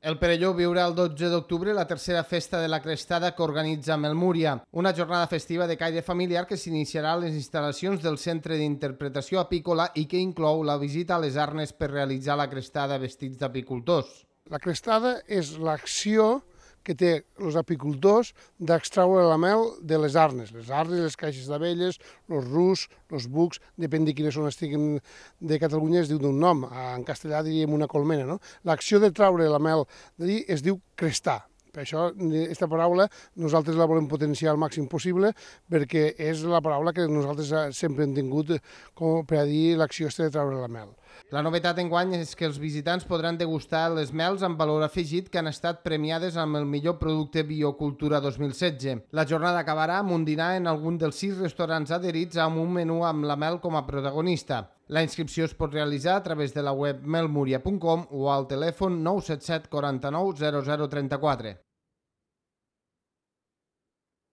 El Perelló viurà el 12 d'octubre la tercera festa de la Crestada que organitza Múria, una jornada festiva de caire familiar que s'iniciarà a les instal·lacions del Centre d'Interpretació Apícola i que inclou la visita a les arnes per realitzar la Crestada vestits d'apicultors. La Crestada és l'acció que té els apicultors d'extraure la mel de les arnes, les arnes, les caixes d'abelles, els rus, els bucs, depèn de quines són estiguin de Catalunya, es diu d'un nom, en castellà diríem una colmena, no? L'acció de traure la mel d'allí es diu crestar, per això, aquesta paraula, nosaltres la volem potenciar al màxim possible perquè és la paraula que nosaltres eh, sempre hem tingut eh, com per a dir l'acció de treure la mel. La novetat enguany és que els visitants podran degustar les mels amb valor afegit que han estat premiades amb el millor producte Biocultura 2016. La jornada acabarà amb un dinar en algun dels sis restaurants adherits amb un menú amb la mel com a protagonista. La inscripció es pot realitzar a través de la web melmuria.com o al telèfon 977 49 0034.